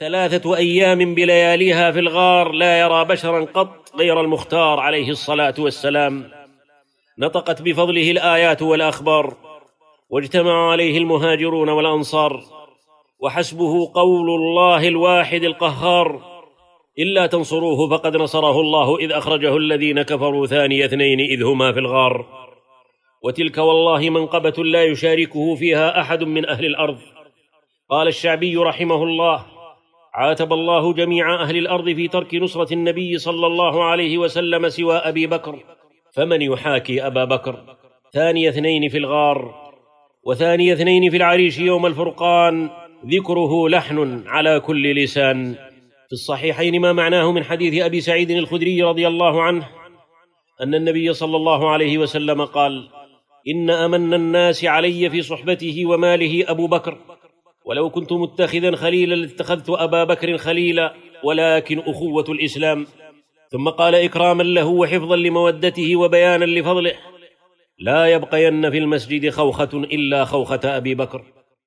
ثلاثة أيام بلياليها في الغار لا يرى بشرا قط غير المختار عليه الصلاة والسلام نطقت بفضله الآيات والأخبار واجتمع عليه المهاجرون والأنصار وحسبه قول الله الواحد القهار إلا تنصروه فقد نصره الله إذ أخرجه الذين كفروا ثاني اثنين إذ هما في الغار وتلك والله منقبة لا يشاركه فيها أحد من أهل الأرض قال الشعبي رحمه الله عاتب الله جميع أهل الأرض في ترك نصرة النبي صلى الله عليه وسلم سوى أبي بكر فمن يحاكي أبا بكر ثاني اثنين في الغار وثاني اثنين في العريش يوم الفرقان ذكره لحن على كل لسان في الصحيحين ما معناه من حديث أبي سعيد الخدري رضي الله عنه أن النبي صلى الله عليه وسلم قال إن أمن الناس علي في صحبته وماله أبو بكر ولو كنت متخذا خليلا لاتخذت أبا بكر خليلا ولكن أخوة الإسلام ثم قال إكراما له وحفظا لمودته وبيانا لفضله لا يبقين في المسجد خوخة إلا خوخة أبي بكر